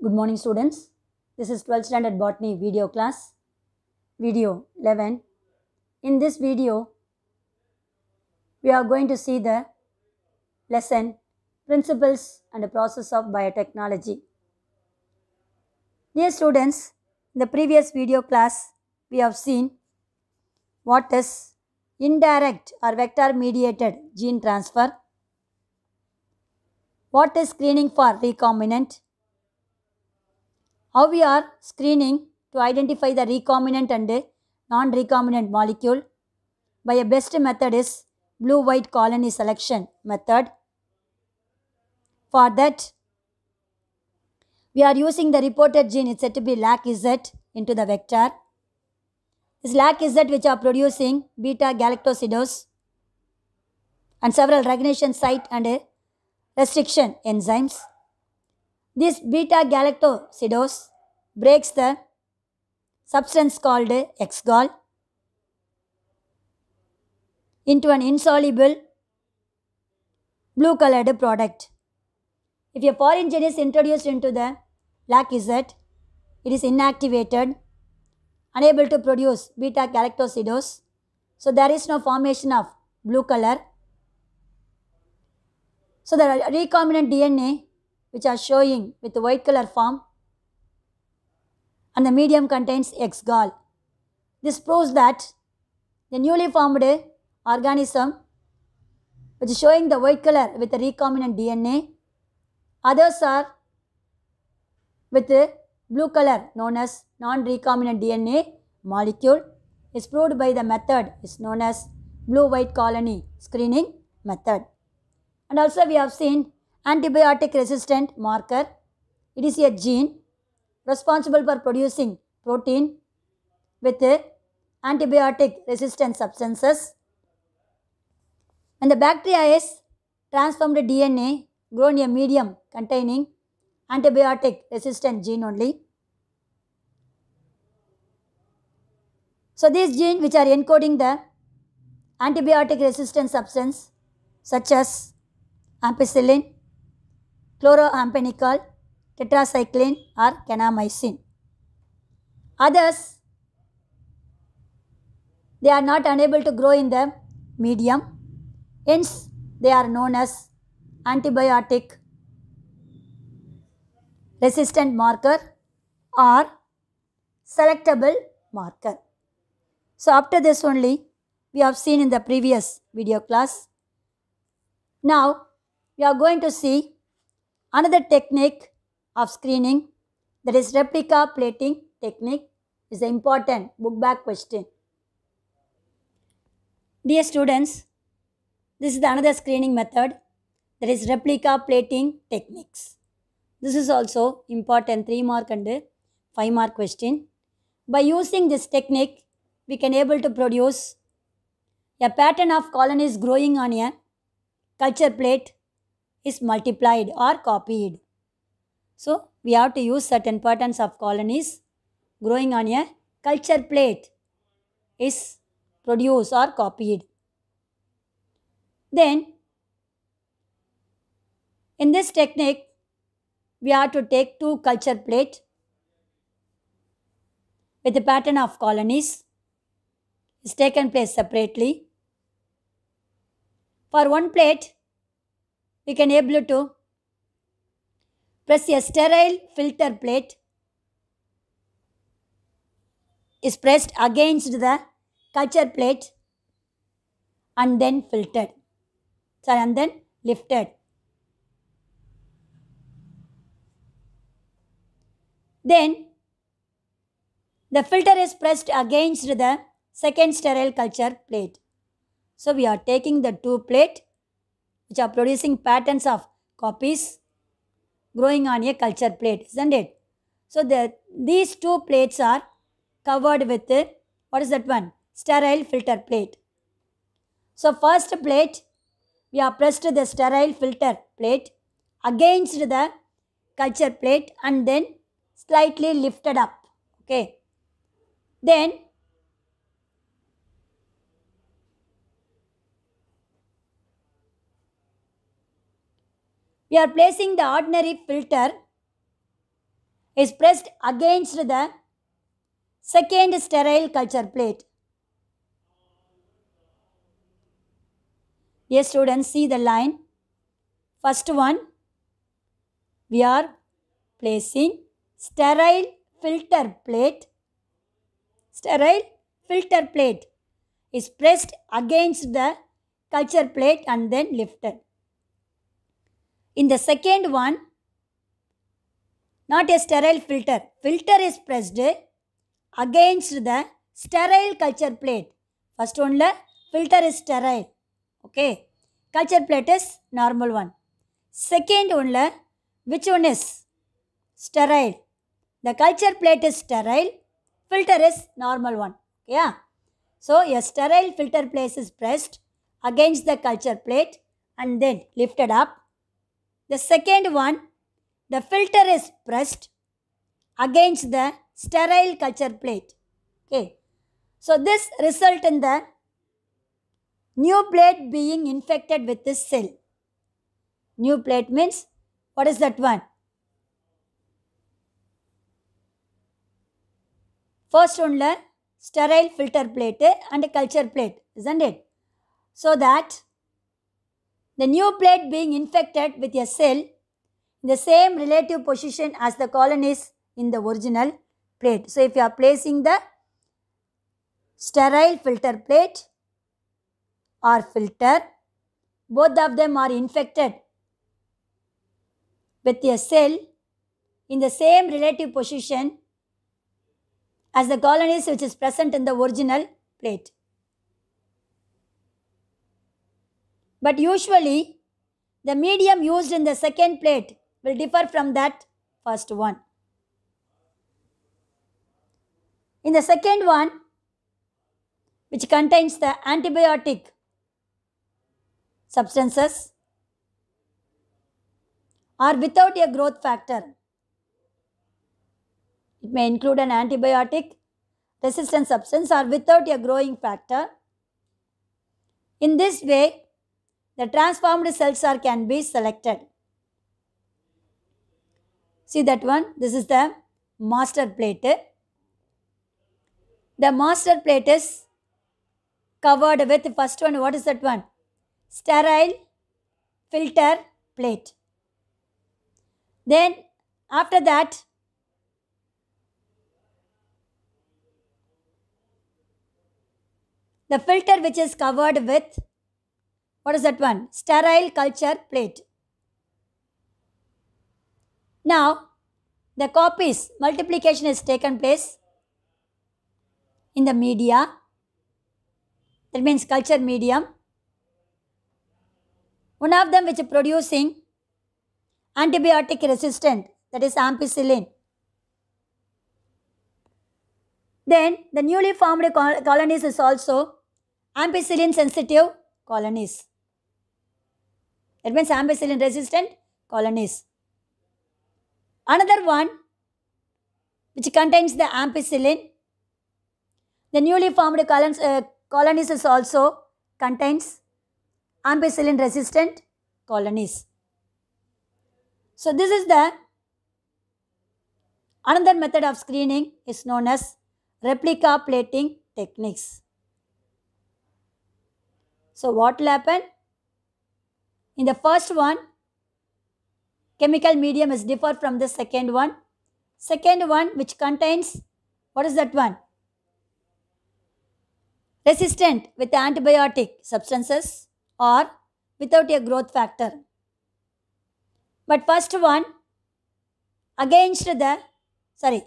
Good morning students. This is 12th standard botany video class. Video 11. In this video, we are going to see the lesson Principles and the Process of Biotechnology. Dear students, in the previous video class, we have seen what is indirect or vector mediated gene transfer, what is screening for recombinant, how we are screening to identify the recombinant and non-recombinant molecule by a best method is blue-white colony selection method. For that, we are using the reported gene, it's said to be LAC-Z into the vector. This LAC-Z which are producing beta-galactosidase and several recognition site and restriction enzymes. This beta galactosidase breaks the substance called exgal into an insoluble blue colored product. If a foreign gene is introduced into the lacquizette, it is inactivated, unable to produce beta galactosidase. So there is no formation of blue color. So the recombinant DNA which are showing with the white color form and the medium contains X-gall. This proves that the newly formed organism which is showing the white color with the recombinant DNA, others are with the blue color known as non-recombinant DNA molecule is proved by the method is known as blue-white colony screening method. And also we have seen antibiotic resistant marker. It is a gene responsible for producing protein with antibiotic resistant substances. When the bacteria is transformed DNA grown in a medium containing antibiotic resistant gene only. So these genes which are encoding the antibiotic resistant substance such as ampicillin, chloroamphenicol, tetracycline or kanamycin. Others, they are not unable to grow in the medium, hence they are known as antibiotic resistant marker or selectable marker. So after this only we have seen in the previous video class. Now we are going to see Another technique of screening that is replica plating technique is an important book back question. Dear students, this is another screening method that is replica plating techniques. This is also important 3 mark and 5 mark question. By using this technique, we can able to produce a pattern of colonies growing on a culture plate is multiplied or copied. So, we have to use certain patterns of colonies growing on a culture plate is produced or copied. Then, in this technique, we are to take two culture plates with the pattern of colonies is taken place separately. For one plate, we can able to press a sterile filter plate is pressed against the culture plate and then filtered. Sorry, and then lifted. Then the filter is pressed against the second sterile culture plate. So we are taking the two plate which are producing patterns of copies growing on a culture plate, isn't it? So the, these two plates are covered with, what is that one? Sterile filter plate. So first plate, we are pressed the sterile filter plate against the culture plate and then slightly lifted up. Okay. Then we are placing the ordinary filter is pressed against the second sterile culture plate. Dear students, see the line. First one, we are placing sterile filter plate. Sterile filter plate is pressed against the culture plate and then lifted. In the second one, not a sterile filter. Filter is pressed against the sterile culture plate. First one, filter is sterile. Okay. Culture plate is normal one. Second one, which one is sterile? The culture plate is sterile. Filter is normal one. Yeah. So, a sterile filter plate is pressed against the culture plate and then lifted up the second one, the filter is pressed against the sterile culture plate. Okay. So this result in the new plate being infected with this cell. New plate means what is that one? First the sterile filter plate and culture plate, isn't it? So that the new plate being infected with a cell in the same relative position as the colonies in the original plate. So, if you are placing the sterile filter plate or filter, both of them are infected with a cell in the same relative position as the colonies which is present in the original plate. But usually, the medium used in the second plate will differ from that first one. In the second one, which contains the antibiotic substances, or without a growth factor. It may include an antibiotic resistant substance or without a growing factor. In this way, the transformed cells are can be selected. See that one? This is the master plate. The master plate is covered with first one. What is that one? Sterile filter plate. Then after that, the filter which is covered with what is that one? Sterile culture plate. Now, the copies, multiplication has taken place in the media. That means culture medium. One of them which is producing antibiotic resistant, that is ampicillin. Then the newly formed colonies is also ampicillin sensitive colonies. That means ampicillin resistant colonies. Another one which contains the ampicillin. The newly formed colonies, uh, colonies is also contains ampicillin resistant colonies. So this is the another method of screening is known as replica plating techniques. So what will happen? In the first one, chemical medium is different from the second one. Second one which contains, what is that one? Resistant with antibiotic substances or without a growth factor. But first one, against the, sorry,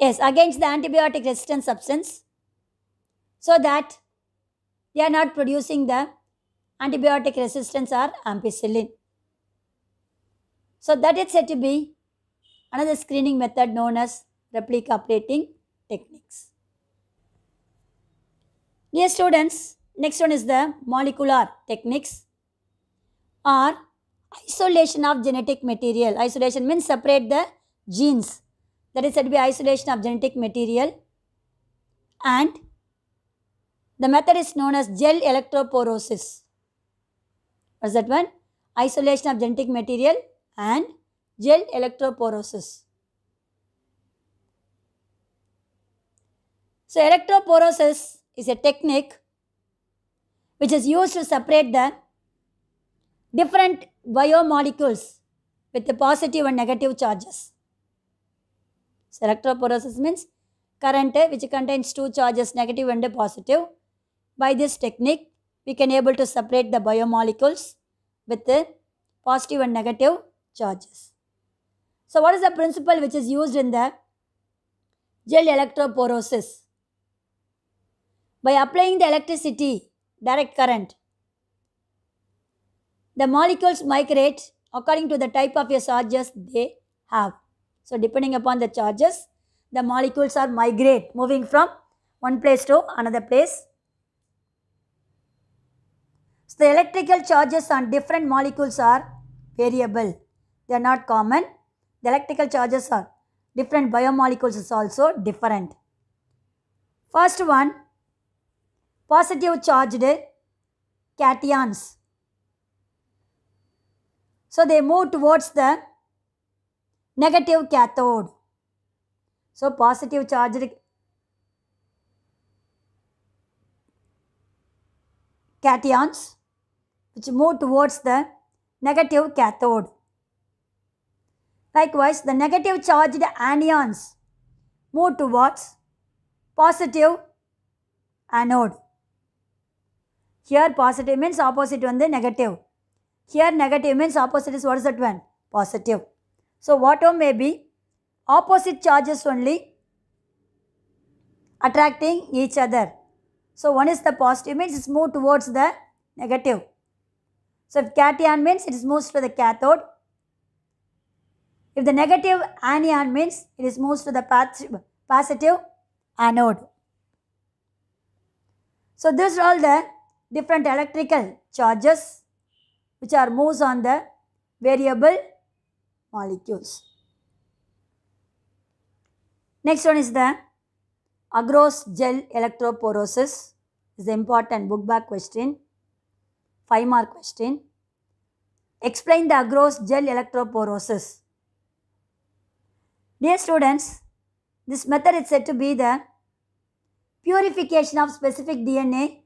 yes, against the antibiotic resistant substance so that they are not producing the antibiotic resistance are ampicillin. So that is said to be another screening method known as replica plating techniques. Dear students, next one is the molecular techniques or isolation of genetic material. Isolation means separate the genes. That is said to be isolation of genetic material and the method is known as gel electroporosis. What's that one? Isolation of genetic material and gel electroporosis. So, electroporosis is a technique which is used to separate the different biomolecules with the positive and negative charges. So, electroporosis means current which contains two charges negative and positive. By this technique, we can able to separate the biomolecules with the positive and negative charges. So what is the principle which is used in the gel electroporosis? By applying the electricity, direct current, the molecules migrate according to the type of your charges they have. So depending upon the charges, the molecules are migrate, moving from one place to another place so, the electrical charges on different molecules are variable. They are not common. The electrical charges are different biomolecules is also different. First one, positive charged cations. So, they move towards the negative cathode. So, positive charged cations which move towards the negative cathode. Likewise, the negative charged anions move towards positive anode. Here positive means opposite one the negative. Here negative means opposite is what is that one? Positive. So water may be opposite charges only attracting each other. So one is the positive means it's more towards the negative. So if cation means it is moves to the cathode. If the negative anion means it is moves to the positive anode. So these are all the different electrical charges which are moves on the variable molecules. Next one is the agarose gel electroporosis is the important book back question. 5 mark question. Explain the agarose gel electroporosis. Dear students, this method is said to be the purification of specific DNA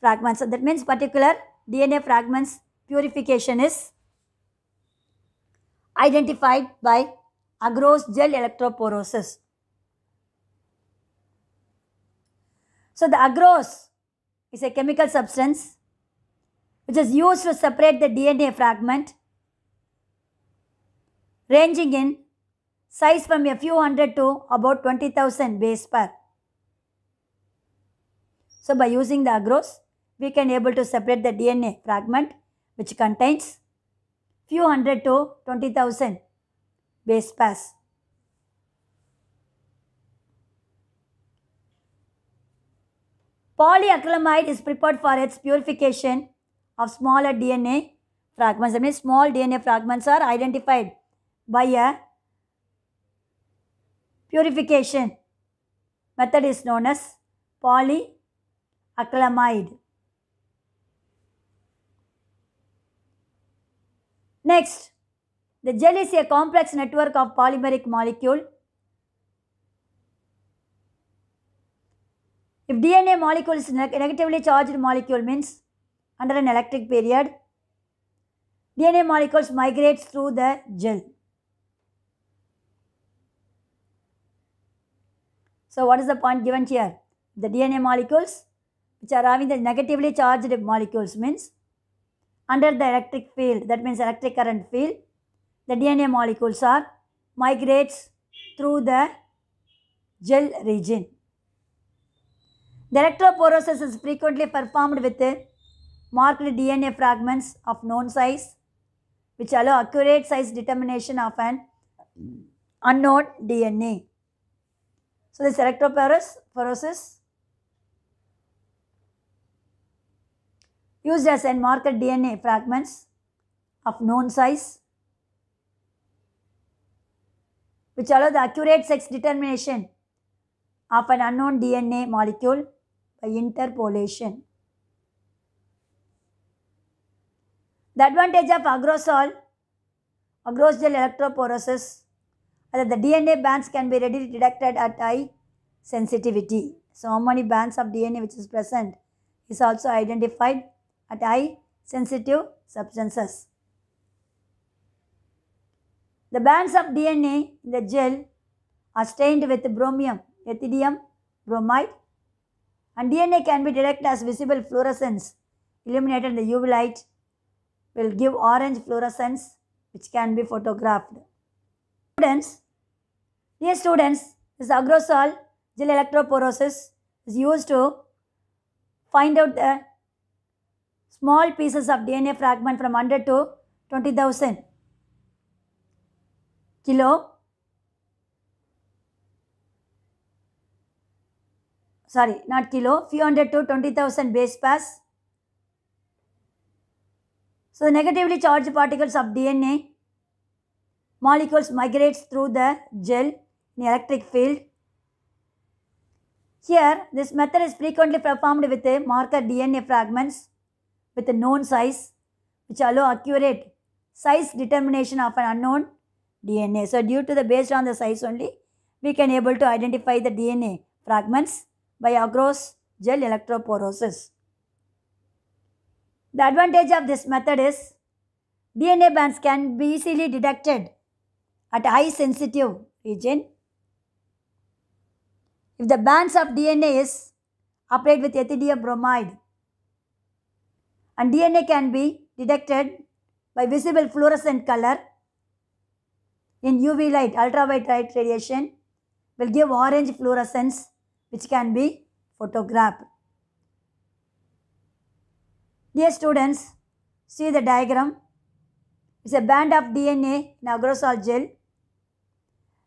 fragments. So that means particular DNA fragments purification is identified by agarose gel electroporosis. So the agarose is a chemical substance which is used to separate the DNA fragment ranging in size from a few hundred to about 20,000 base pair. So by using the agarose, we can able to separate the DNA fragment which contains few hundred to 20,000 base pairs. Polyacrylamide is prepared for its purification of smaller DNA fragments. That means small DNA fragments are identified by a purification method is known as polyacrylamide. Next, the gel is a complex network of polymeric molecule. If DNA molecule is negatively charged molecule means under an electric period, DNA molecules migrate through the gel. So what is the point given here? The DNA molecules which are having the negatively charged molecules means under the electric field that means electric current field the DNA molecules are migrates through the gel region. The electroporesis is frequently performed with marked DNA fragments of known size, which allow accurate size determination of an unknown DNA. So, this electrophoresis used as a marker DNA fragments of known size which allow the accurate sex determination of an unknown DNA molecule by interpolation. The advantage of agrosol, agrosol electrophoresis, that the DNA bands can be readily detected at high sensitivity. So, how many bands of DNA which is present is also identified at high sensitive substances. The bands of DNA in the gel are stained with bromium, ethidium, bromide and DNA can be detected as visible fluorescence illuminated in the UV light will give orange fluorescence which can be photographed. Students, dear students, this agrosol gel electroporosis is used to find out the small pieces of DNA fragment from 100 to 20,000 kilo. Sorry, not kilo, few hundred to 20,000 base pairs so negatively charged particles of DNA molecules migrates through the gel in electric field. Here this method is frequently performed with a marker DNA fragments with a known size which allow accurate size determination of an unknown DNA. So due to the based on the size only we can able to identify the DNA fragments by agarose gel electroporosis. The advantage of this method is DNA bands can be easily detected at high sensitive region. If the bands of DNA is applied with ethidium bromide and DNA can be detected by visible fluorescent color in UV light, ultraviolet light radiation will give orange fluorescence which can be photographed. Dear students, see the diagram. It's a band of DNA in agrosol gel.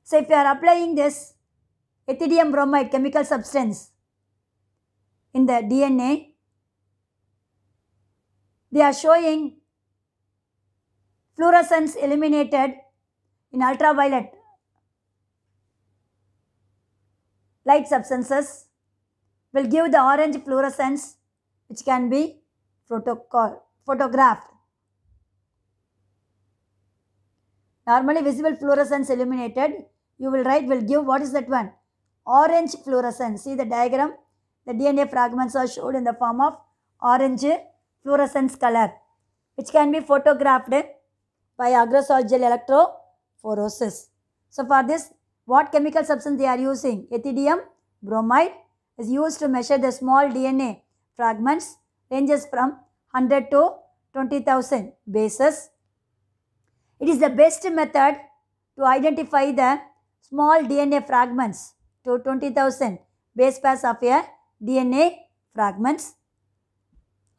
So if you are applying this ethidium bromide chemical substance in the DNA, they are showing fluorescence illuminated in ultraviolet light substances will give the orange fluorescence which can be protocol, photographed. Normally visible fluorescence illuminated, you will write, will give, what is that one? Orange fluorescence. See the diagram? The DNA fragments are showed in the form of orange fluorescence color, which can be photographed by agarose gel electrophoresis. So for this, what chemical substance they are using? Ethidium bromide is used to measure the small DNA fragments ranges from 100 to 20,000 bases. It is the best method to identify the small DNA fragments to 20,000 base pairs of a DNA fragments.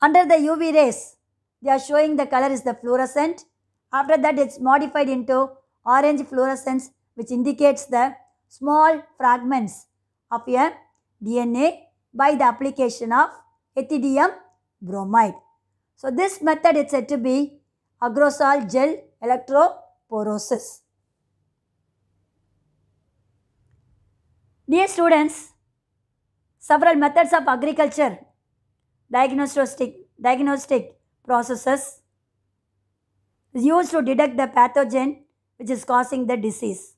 Under the UV rays, they are showing the color is the fluorescent. After that, it's modified into orange fluorescence which indicates the small fragments of a DNA by the application of ethidium bromide. So this method is said to be agrosol gel electroporosis. Dear students, several methods of agriculture diagnostic, diagnostic processes is used to detect the pathogen which is causing the disease.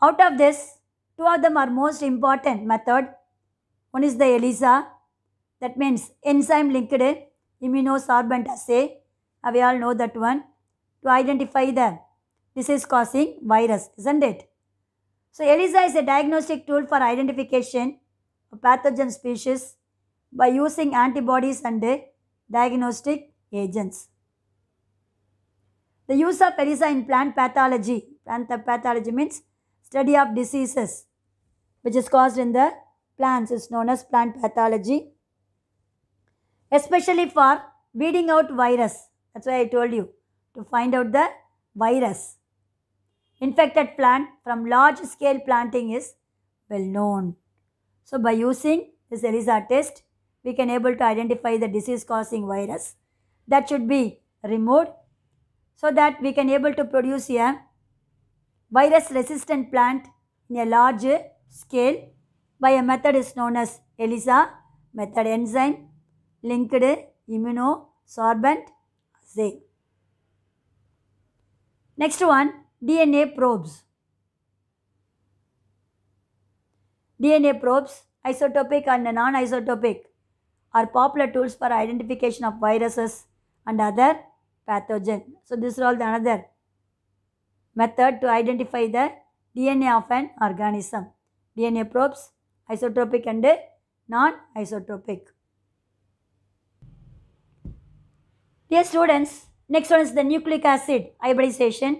Out of this, two of them are most important method. One is the ELISA that means enzyme linked immunosorbent assay. We all know that one to identify the disease causing virus, isn't it? So, ELISA is a diagnostic tool for identification of pathogen species by using antibodies and diagnostic agents. The use of ELISA in plant pathology, plant pathology means study of diseases which is caused in the plants is known as plant pathology especially for weeding out virus. That's why I told you to find out the virus. Infected plant from large scale planting is well known. So by using this ELISA test, we can able to identify the disease causing virus that should be removed so that we can able to produce a virus resistant plant in a large scale by a method is known as ELISA method enzyme linked immunosorbent assay. Next one DNA probes. DNA probes, isotopic and non-isotopic are popular tools for identification of viruses and other pathogen. So this is all the another method to identify the DNA of an organism. DNA probes, isotopic and non-isotopic. Dear students, next one is the nucleic acid hybridization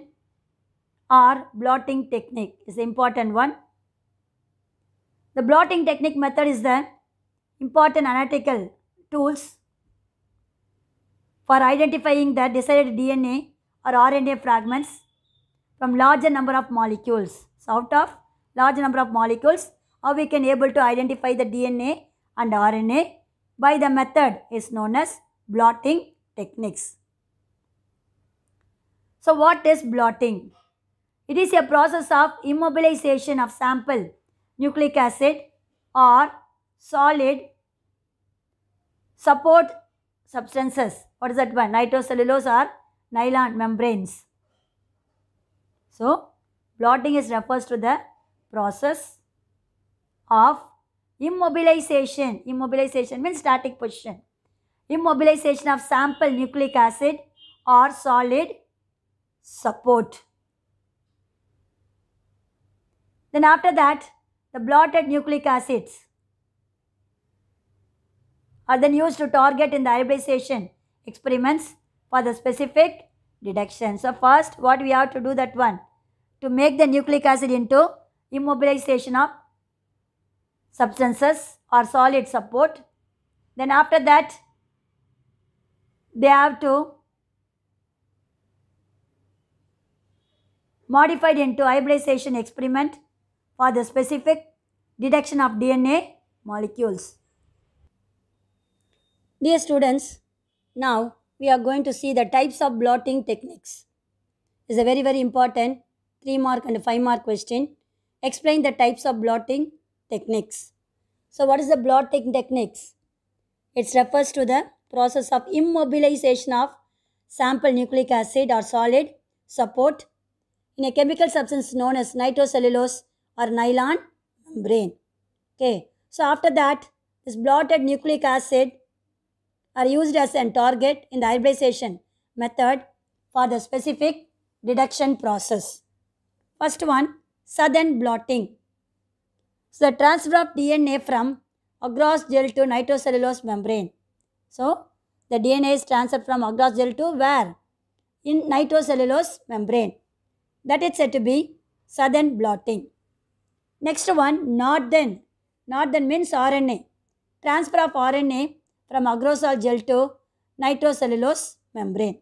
or blotting technique is the important one. The blotting technique method is the important analytical tools for identifying the desired DNA or RNA fragments from larger number of molecules. So out of large number of molecules, how we can able to identify the DNA and RNA by the method is known as blotting techniques. So what is blotting? It is a process of immobilization of sample nucleic acid or solid support substances. What is that one? Nitrocellulose or nylon membranes. So blotting is refers to the process of immobilization. Immobilization means static position immobilization of sample nucleic acid or solid support. Then after that, the blotted nucleic acids are then used to target in the hybridization experiments for the specific detection. So first, what we have to do that one? To make the nucleic acid into immobilization of substances or solid support. Then after that, they have to modified into hybridization experiment for the specific detection of DNA molecules. Dear students, now we are going to see the types of blotting techniques. It's is a very very important 3 mark and 5 mark question. Explain the types of blotting techniques. So what is the blotting techniques? It refers to the process of immobilization of sample nucleic acid or solid support in a chemical substance known as nitrocellulose or nylon membrane. Okay, so after that, this blotted nucleic acid are used as a target in the hybridization method for the specific reduction process. First one, sudden blotting. So the transfer of DNA from agarose gel to nitrocellulose membrane. So, the DNA is transferred from gel to where? In nitrocellulose membrane. That is said to be southern blotting. Next one, northern. Northern means RNA. Transfer of RNA from agarose gel to nitrocellulose membrane.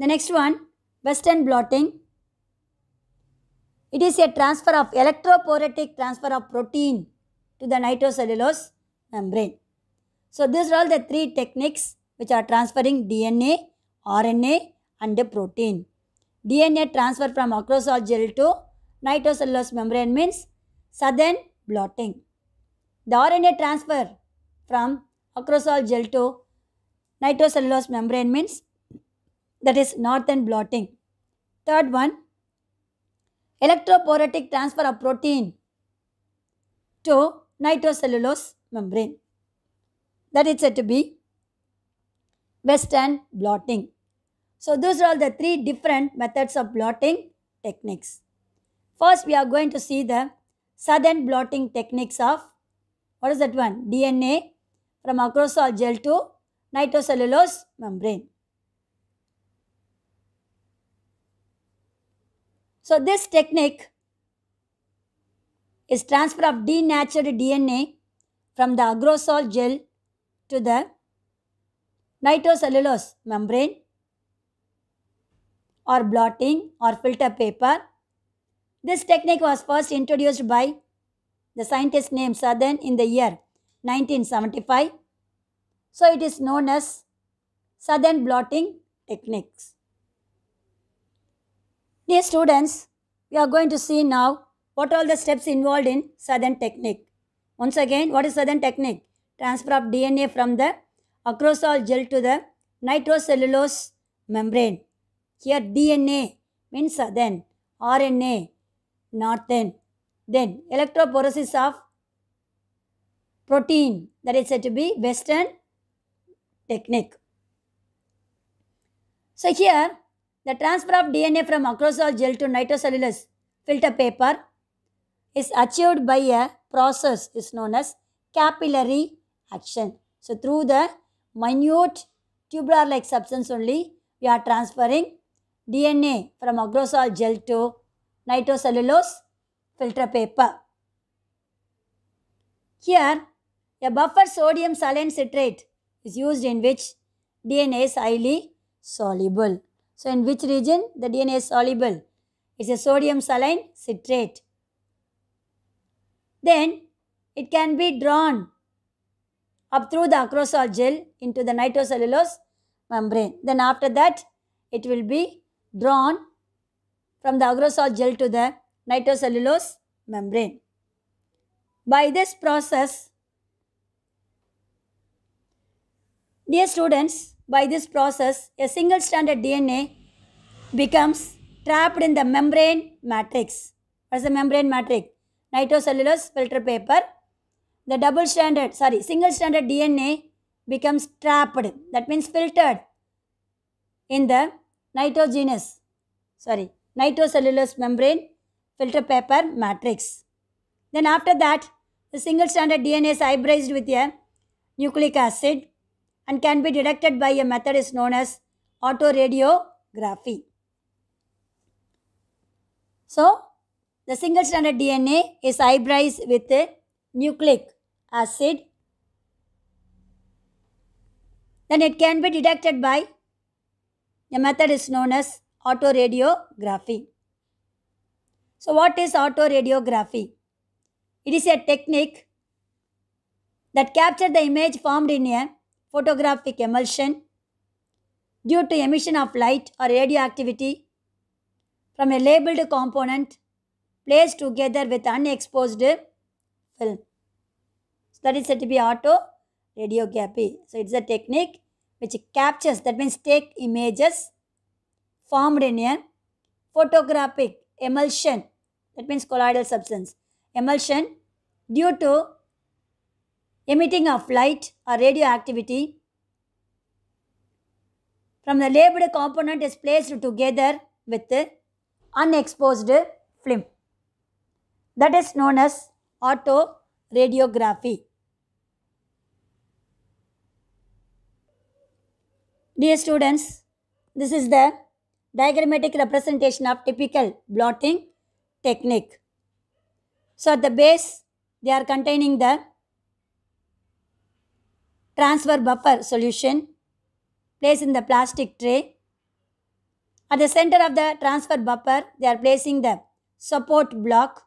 The next one, western blotting. It is a transfer of electrophoretic transfer of protein to the nitrocellulose membrane. So these are all the three techniques which are transferring DNA, RNA and protein. DNA transfer from acrosol gel to nitrocellulose membrane means sudden blotting. The RNA transfer from acrosol gel to nitrocellulose membrane means that is northern blotting. Third one, electroporotic transfer of protein to nitrocellulose membrane. That is said to be Western blotting. So those are all the three different methods of blotting techniques. First, we are going to see the southern blotting techniques of, what is that one? DNA from acrosol gel to nitrocellulose membrane. So this technique is transfer of denatured DNA from the agrosol gel to the nitrocellulose membrane or blotting or filter paper. This technique was first introduced by the scientist named Southern in the year 1975. So it is known as Southern blotting techniques. Dear students, we are going to see now what all the steps involved in Southern technique. Once again, what is Southern technique? transfer of DNA from the acrosol gel to the nitrocellulose membrane. Here DNA means uh, then RNA, not then. Then electrophoresis of protein that is said to be Western technique. So here the transfer of DNA from acrosol gel to nitrocellulose filter paper is achieved by a process is known as capillary action. So through the minute tubular like substance only we are transferring DNA from agrosol gel to nitrocellulose filter paper. Here a buffer sodium saline citrate is used in which DNA is highly soluble. So in which region the DNA is soluble? It's a sodium saline citrate. Then it can be drawn up through the acrosol gel into the nitrocellulose membrane. Then after that, it will be drawn from the agrosol gel to the nitrocellulose membrane. By this process, dear students, by this process, a single stranded DNA becomes trapped in the membrane matrix. What is the membrane matrix? Nitrocellulose filter paper the double stranded, sorry, single stranded DNA becomes trapped, that means filtered in the nitrogenous, sorry, nitrocellulose membrane filter paper matrix. Then after that, the single stranded DNA is hybridized with a nucleic acid and can be detected by a method is known as autoradiography. So, the single stranded DNA is hybridized with a nucleic acid, then it can be detected by a method is known as autoradiography. So what is autoradiography? It is a technique that captures the image formed in a photographic emulsion due to emission of light or radioactivity from a labeled component placed together with unexposed film. So that is said to be auto radiography. So it's a technique which captures, that means take images formed in a photographic emulsion, that means colloidal substance, emulsion due to emitting of light or radioactivity from the labeled component is placed together with the unexposed film. That is known as auto radiography. Dear students, this is the diagrammatic representation of typical blotting technique. So at the base, they are containing the transfer buffer solution placed in the plastic tray. At the center of the transfer buffer, they are placing the support block.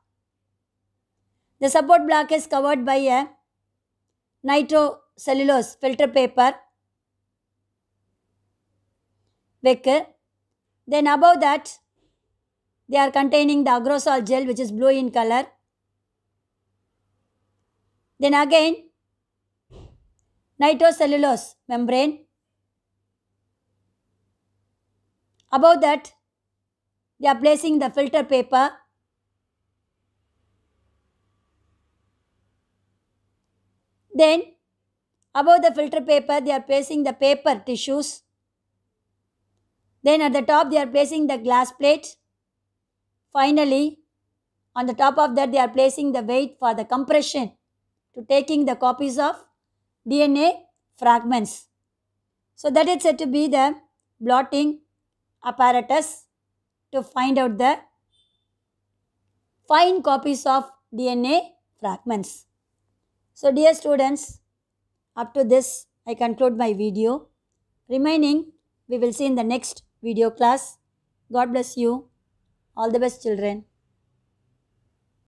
The support block is covered by a nitrocellulose filter paper wicker. Then above that, they are containing the agrosol gel which is blue in color. Then again, nitrocellulose membrane. Above that, they are placing the filter paper Then above the filter paper they are placing the paper tissues. Then at the top they are placing the glass plate. Finally on the top of that they are placing the weight for the compression to taking the copies of DNA fragments. So that is said to be the blotting apparatus to find out the fine copies of DNA fragments. So dear students, up to this I conclude my video. Remaining, we will see in the next video class. God bless you. All the best children.